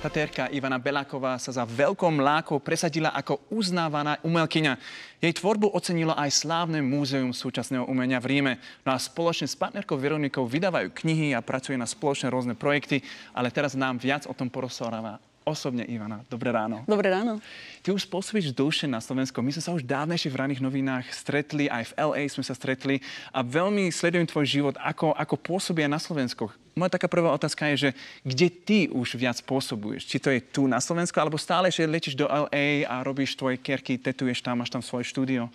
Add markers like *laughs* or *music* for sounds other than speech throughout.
Tatérka Ivana Beláková sa za veľkou mlákou presadila ako uznávaná umelkyňa. Jej tvorbu ocenilo aj slávne múzeum súčasného umenia v Ríme. No a spoločne s partnerkou Veronikou vydávajú knihy a pracuje na spoločné rôzne projekty, ale teraz nám viac o tom porozpráva osobne Ivana. Dobré ráno. Dobré ráno. Ty už pôsobíš duše na Slovensku. My sme sa už dávnejšie v ranných novinách stretli, aj v LA sme sa stretli a veľmi sledujem tvoj život, ako, ako pôsobia na Slovensku. Moja taká prvá otázka je, že kde ty už viac pôsobuješ? Či to je tu na Slovensku, alebo stále, že letíš do LA a robíš tvoje kerky, tetuješ tam, máš tam svoje štúdio?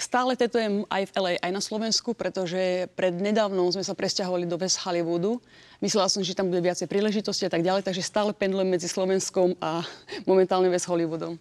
Stále tetujem aj v LA, aj na Slovensku, pretože pred nedávnom sme sa presťahovali do West Hollywoodu. Myslela som, že tam bude viacej príležitosti a tak ďalej, takže stále pendlujem medzi Slovenskom a momentálne West Hollywoodom.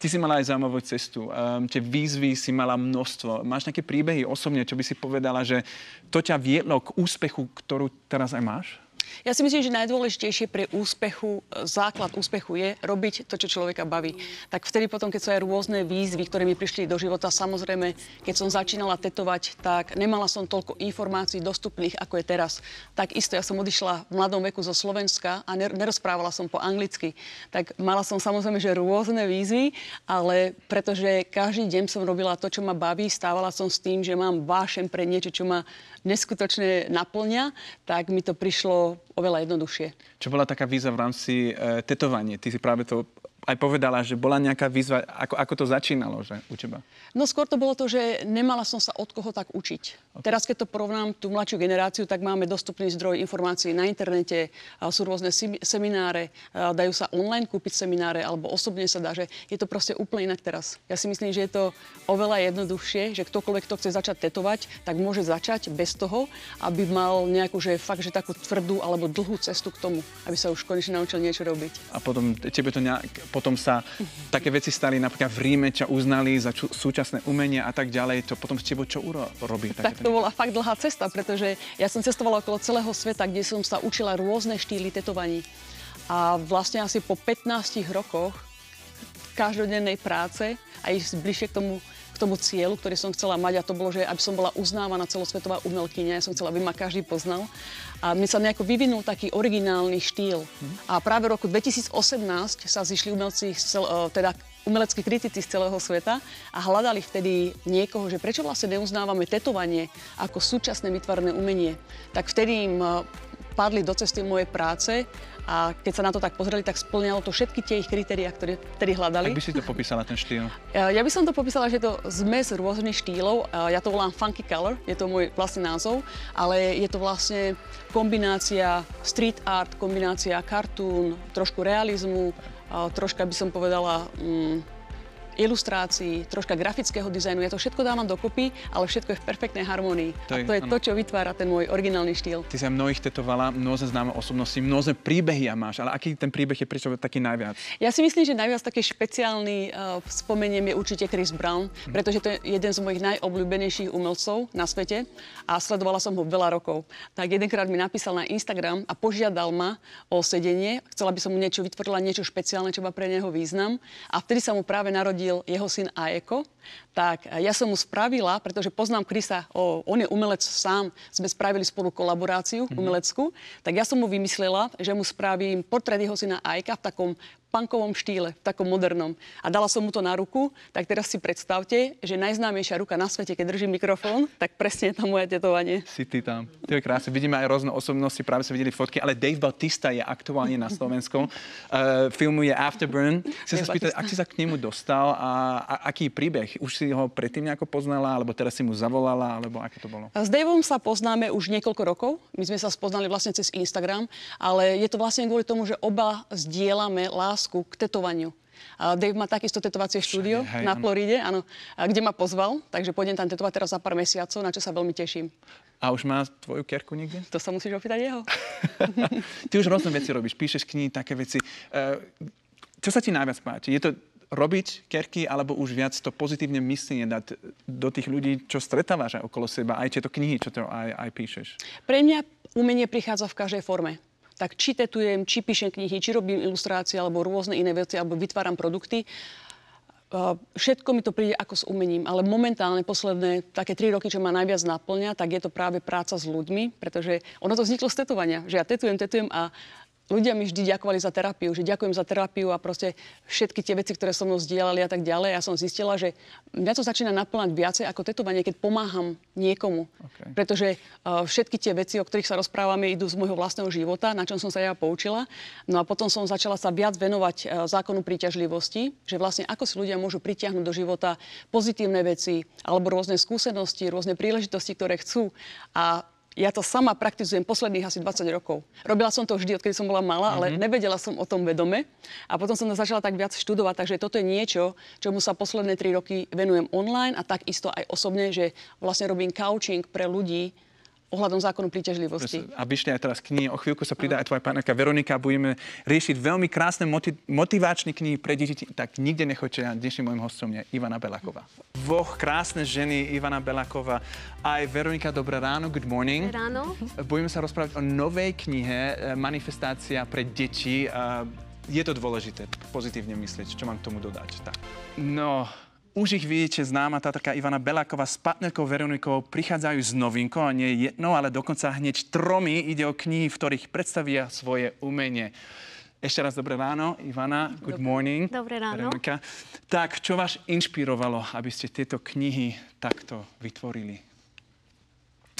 Ty si mala aj zaujímavú cestu. Um, tie výzvy si mala množstvo. Máš nejaké príbehy osobne, čo by si povedala, že to ťa viedlo k úspechu, ktorú teraz aj máš? Ja si myslím, že najdôležitejšie pre úspechu, e, základ úspechu je robiť to, čo človeka baví. Tak vtedy potom, keď sú aj rôzne výzvy, ktoré mi prišli do života, samozrejme, keď som začínala tetovať, tak nemala som toľko informácií dostupných, ako je teraz. Tak isto, ja som odišla v mladom veku zo Slovenska a nerozprávala som po anglicky. Tak mala som samozrejme, že rôzne výzvy, ale pretože každý deň som robila to, čo ma baví, stávala som s tým, že mám vášem pre niečo, čo ma neskutočne naplňa, tak mi to prišlo oveľa jednoduchšie. Čo bola taká víza v rámci e, tetovanie? Ty si práve to aj povedala, že bola nejaká výzva, ako, ako to začínalo že, u teba? No skôr to bolo to, že nemala som sa od koho tak učiť. Okay. Teraz, keď to porovnám tú mladšiu generáciu, tak máme dostupný zdroj informácií na internete, sú rôzne semináre, dajú sa online kúpiť semináre, alebo osobne sa dá, že je to proste úplne inak teraz. Ja si myslím, že je to oveľa jednoduchšie, že ktokoľvek, to chce začať tetovať, tak môže začať bez toho, aby mal nejakú, že fakt, že takú tvrdú alebo dlhú cestu k tomu, aby sa už konečne naučil niečo robiť. A potom tebe to nejak potom sa také veci stali, napríklad v Ríme ťa uznali za ču, súčasné umenie a tak ďalej, to potom s tebou čo urobí? Tak to bola fakt dlhá cesta, pretože ja som cestovala okolo celého sveta, kde som sa učila rôzne štýly tetovaní. A vlastne asi po 15 rokoch každodennej práce aj bližšie k tomu k tomu cieľu, ktorý som chcela mať a to bolo, že aby som bola uznávaná celosvetová umelkyňa, ja som chcela, aby ma každý poznal. A mne sa nejako vyvinul taký originálny štýl. A práve v roku 2018 sa zišli umelci, e, teda umeleckí kritici z celého sveta a hľadali vtedy niekoho, že prečo vlastne neuznávame tetovanie ako súčasné vytvarné umenie. Tak vtedy im e, padli do cesty mojej práce a keď sa na to tak pozreli, tak splňalo to všetky tie ich kritériá, ktoré tedy hľadali. Ako by si to popísala, ten štýl? Ja by som to popísala, že je to zmes rôznych štýlov. Ja to volám funky color, je to môj vlastný názov, ale je to vlastne kombinácia street art, kombinácia cartoon, trošku realizmu, troška by som povedala... Mm, ilustrácií, troška grafického dizajnu. Ja to všetko dávam dokopy, ale všetko je v perfektnej harmonii. To je, to je ano. to, čo vytvára ten môj originálny štýl. Ty sa mnohých tetovala, mnohé známe osobnosti, mnohé príbehy ja máš, ale aký ten príbeh je prečo taký najviac? Ja si myslím, že najviac taký špeciálny uh, spomeniem je určite Chris Brown, mhm. pretože to je jeden z mojich najobľúbenejších umelcov na svete a sledovala som ho veľa rokov. Tak jedenkrát mi napísal na Instagram a požiadal ma o sedenie. Chcela by som mu niečo vytvorila, niečo špeciálne, čo má pre neho význam. A vtedy sa mu práve narodil narodil jeho syn Aeko, tak eh, ja som mu spravila, pretože poznám Krisa, o, on je umelec sám, sme spravili spolu kolaboráciu mm-hmm. tak ja som mu vymyslela, že mu spravím portrét jeho syna Aeka v takom punkovom štýle, v takom modernom. A dala som mu to na ruku, tak teraz si predstavte, že najznámejšia ruka na svete, keď drží mikrofón, tak presne je tam moje tetovanie. Si ty tam. To je krásne. Vidíme aj rôzne osobnosti, práve sa videli fotky, ale Dave Bautista je aktuálne na Slovensku. Uh, *laughs* eh, filmu je Afterburn. Chcem sa spýtať, ak si sa k nemu dostal a, a aký príbeh? Už si ho predtým nejako poznala, alebo teraz si mu zavolala, alebo aké to bolo? S Davom sa poznáme už niekoľko rokov. My sme sa spoznali vlastne cez Instagram, ale je to vlastne kvôli tomu, že oba zdieľame lásku lásku k tetovaniu. Dave má takisto tetovacie štúdio hej, na Floride, áno, kde ma pozval, takže pôjdem tam tetovať teraz za pár mesiacov, na čo sa veľmi teším. A už má tvoju kerku niekde? To sa musíš opýtať jeho. *laughs* Ty už rôzne veci robíš, píšeš knihy, také veci. E, čo sa ti najviac páči? Je to robiť kerky, alebo už viac to pozitívne myslenie dať do tých ľudí, čo stretávaš aj okolo seba, aj tieto knihy, čo to aj, aj píšeš? Pre mňa umenie prichádza v každej forme tak či tetujem, či píšem knihy, či robím ilustrácie alebo rôzne iné veci, alebo vytváram produkty. Ehm, všetko mi to príde ako s umením, ale momentálne posledné také tri roky, čo ma najviac naplňa, tak je to práve práca s ľuďmi, pretože ono to vzniklo z tetovania, že ja tetujem, tetujem a ľudia mi vždy ďakovali za terapiu, že ďakujem za terapiu a proste všetky tie veci, ktoré so mnou zdieľali a tak ďalej. Ja som zistila, že mňa to začína naplňať viacej ako tetovanie, keď pomáham niekomu. Okay. Pretože uh, všetky tie veci, o ktorých sa rozprávame, idú z môjho vlastného života, na čom som sa ja poučila. No a potom som začala sa viac venovať uh, zákonu príťažlivosti, že vlastne ako si ľudia môžu pritiahnuť do života pozitívne veci alebo rôzne skúsenosti, rôzne príležitosti, ktoré chcú. A ja to sama praktizujem posledných asi 20 rokov. Robila som to vždy, odkedy som bola malá, ale mm-hmm. nevedela som o tom vedome. A potom som to začala tak viac študovať, takže toto je niečo, čomu sa posledné 3 roky venujem online a takisto aj osobne, že vlastne robím coaching pre ľudí, ohľadom zákonu príťažlivosti. A vyšli aj teraz knihy. O chvíľku sa pridá aj tvoja pánka Veronika. Budeme riešiť veľmi krásne motivačné knihy pre deti. Tak nikde nechoďte. A dnešným môjim hostom je Ivana Belaková. Dvoch krásne ženy, Ivana Belaková aj Veronika. Dobré ráno, good morning. Dobré ráno. Budeme sa rozprávať o novej knihe e, Manifestácia pre deti. E, je to dôležité pozitívne myslieť. Čo mám k tomu dodať? Tak. No, už ich vidíte známa, tá taká Ivana Beláková s partnerkou Veronikou prichádzajú s novinkou, a nie jednou, ale dokonca hneď tromi ide o knihy, v ktorých predstavia svoje umenie. Ešte raz dobré ráno, Ivana, good dobré, morning. Dobré ráno. Veronika. Tak, čo vás inšpirovalo, aby ste tieto knihy takto vytvorili?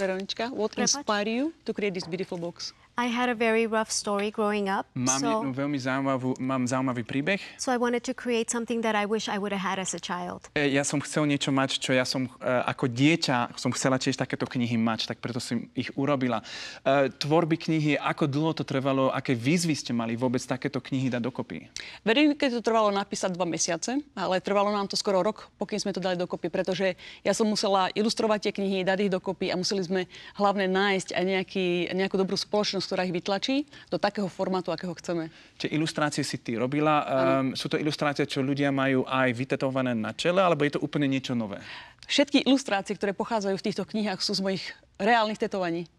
Veronička, what inspired you to create this beautiful box? I had a very rough story growing up. Mám so, jednu veľmi zaujímavú, mám zaujímavý príbeh. So I wanted to create something that I wish I would have had as a child. E, ja som chcel niečo mať, čo ja som e, ako dieťa som chcela tiež takéto knihy mať, tak preto som ich urobila. E, tvorby knihy, ako dlho to trvalo, aké výzvy ste mali vôbec takéto knihy dať dokopy? Verím, keď to trvalo napísať dva mesiace, ale trvalo nám to skoro rok, pokým sme to dali dokopy, pretože ja som musela ilustrovať tie knihy, dať ich dokopy a museli sme hlavne nájsť aj nejaký, nejakú dobrú spoločnosť ktorá ich vytlačí do takého formátu, akého chceme. Čiže ilustrácie si ty robila. Um, sú to ilustrácie, čo ľudia majú aj vytetované na čele, alebo je to úplne niečo nové? Všetky ilustrácie, ktoré pochádzajú v týchto knihách, sú z mojich reálnych tetovaní.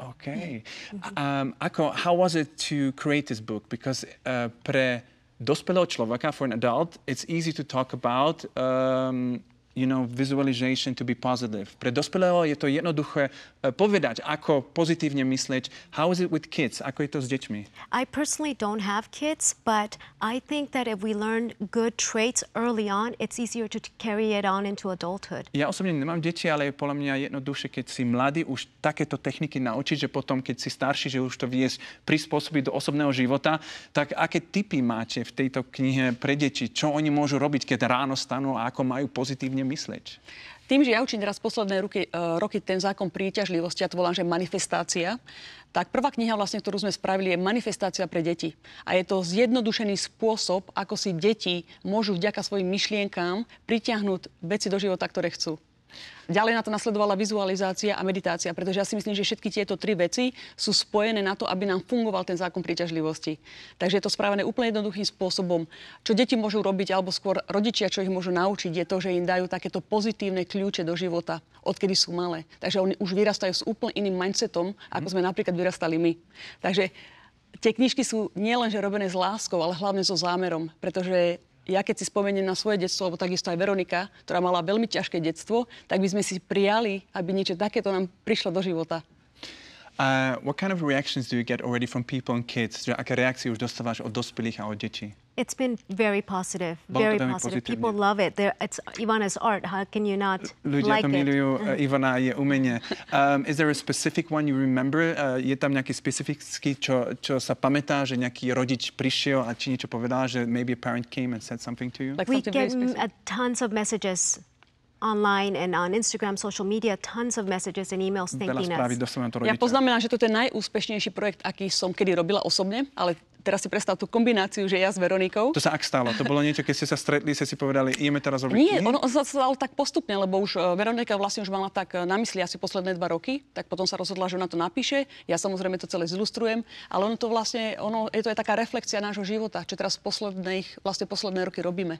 OK. Um, ako, how was it to create this book? Because uh, pre dospelého človeka, for an adult, it's easy to talk about um, you know, visualization to be positive. Pre dospelého je to jednoduché e, povedať, ako pozitívne myslieť. How is it with kids? Ako je to s deťmi? I personally don't have kids, but I think that if we learn good traits early on, it's easier to carry it on into adulthood. Ja osobne nemám deti, ale je podľa mňa jednoduchšie, keď si mladý už takéto techniky naučiť, že potom, keď si starší, že už to vieš prispôsobiť do osobného života. Tak aké typy máte v tejto knihe pre deti? Čo oni môžu robiť, keď ráno stanú a ako majú pozitívne myslieť? Tým, že ja učím teraz posledné roky, e, roky ten zákon príťažlivosti, ja to volám, že manifestácia, tak prvá kniha, vlastne, ktorú sme spravili, je manifestácia pre deti. A je to zjednodušený spôsob, ako si deti môžu vďaka svojim myšlienkám pritiahnuť veci do života, ktoré chcú. Ďalej na to nasledovala vizualizácia a meditácia, pretože ja si myslím, že všetky tieto tri veci sú spojené na to, aby nám fungoval ten zákon príťažlivosti. Takže je to spravené úplne jednoduchým spôsobom. Čo deti môžu robiť, alebo skôr rodičia, čo ich môžu naučiť, je to, že im dajú takéto pozitívne kľúče do života, odkedy sú malé. Takže oni už vyrastajú s úplne iným mindsetom, ako sme napríklad vyrastali my. Takže tie knižky sú nielenže robené s láskou, ale hlavne so zámerom, pretože ja keď si spomeniem na svoje detstvo, alebo takisto aj Veronika, ktorá mala veľmi ťažké detstvo, tak by sme si prijali, aby niečo takéto nám prišlo do života. Uh, what kind of reactions do you get already from people and kids? Aké reakcie už dostávaš od dospelých a od detí? It's been very positive, very positive. People love it. They're, it's Ivana's art. How can you not Ludzie like it? miluju, mm. uh, it? Ivana je umenie. Um, is there a specific one you remember? Uh, je tam nejaký specifický, čo, čo sa pamätá, že nejaký rodič prišiel a či niečo povedal, že maybe a parent came and said something to you? Like we get uh, tons of messages online and on Instagram, social media, tons of messages and emails thanking us. Ja poznamená, že to je najúspešnejší projekt, aký som kedy robila osobne, ale teraz si predstav tú kombináciu, že ja s Veronikou. To sa ak stalo? To bolo niečo, keď ste sa stretli, ste si povedali, ideme teraz robiť... Nie, ono sa stalo tak postupne, lebo už e, Veronika vlastne už mala tak e, na mysli asi posledné dva roky, tak potom sa rozhodla, že ona to napíše. Ja samozrejme to celé zilustrujem, ale ono to vlastne, ono, je to aj taká reflexia nášho života, čo teraz posledných, vlastne posledné roky robíme.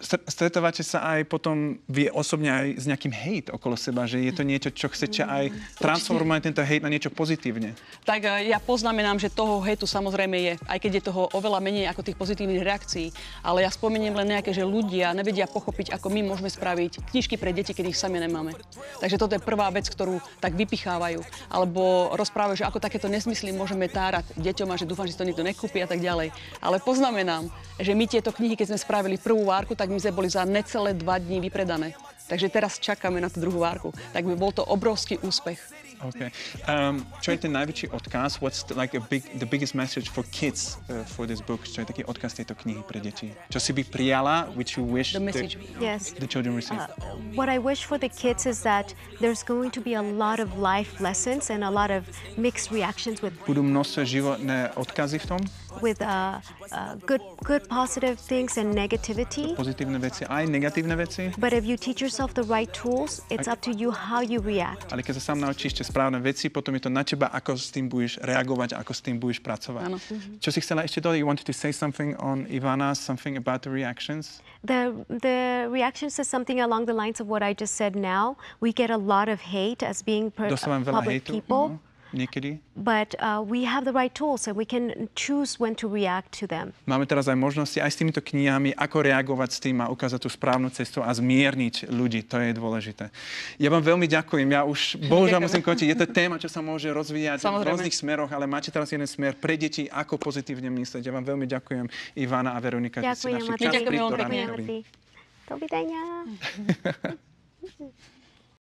Stretávate sa aj potom vy osobne aj s nejakým hate okolo seba, že je to niečo, čo chcete aj mm, transformovať tento hate na niečo pozitívne? Tak e, ja poznamenám, že toho hejtu samozrejme je je, aj keď je toho oveľa menej ako tých pozitívnych reakcií. Ale ja spomeniem len nejaké, že ľudia nevedia pochopiť, ako my môžeme spraviť knižky pre deti, keď ich sami nemáme. Takže toto je prvá vec, ktorú tak vypichávajú. Alebo rozprávajú, že ako takéto nesmysly môžeme tárať deťom a že dúfam, že to nikto nekúpi a tak ďalej. Ale poznamenám, že my tieto knihy, keď sme spravili prvú várku, tak my sme boli za necelé dva dní vypredané. Takže teraz čakáme na tú druhú várku. Tak by bol to obrovský úspech. Okay. Um, Čujete najväčší odkaz? What's the, like a big, the biggest message for kids uh, for this book? Čo je taký odkaz tejto knihy pre deti? Čo si by prijala, which you wish the, message, the, yes. the children receive? Uh, what I wish for the kids is that there's going to be a lot of life lessons and a lot of mixed reactions with... Budú množstvo životné odkazy v tom? with uh, uh, good, good positive things and negativity. Pozitivne veci aj negatívne veci. But if you teach yourself the right tools, it's up to you how you react. Ale keď sa sám naučíš tie správne veci, potom je to na teba, ako s tým budeš reagovať, ako s tým budeš pracovať. Áno. Čo si chcela ešte dodať? You wanted to say something on Ivana, something about the reactions? The, the reactions is something along the lines of what I just said now. We get a lot of hate as being uh, public hejtu. people. Mm -hmm. niekedy. But uh, we have the right tools and we can choose when to react to them. Máme teraz aj možnosti aj s týmito knihami, ako reagovať s tým a ukázať tú správnu cestu a zmierniť ľudí. To je dôležité. Ja vám veľmi ďakujem. Ja už bohužiaľ musím končiť. Je to téma, čo sa môže rozvíjať Samozrejme. v rôznych smeroch, ale máte teraz jeden smer pre deti, ako pozitívne myslieť. Ja vám veľmi ďakujem, Ivana a Veronika, ďakujem, že ste našli čas. Ďakujem, ďakujem. Dobrý deň. *laughs*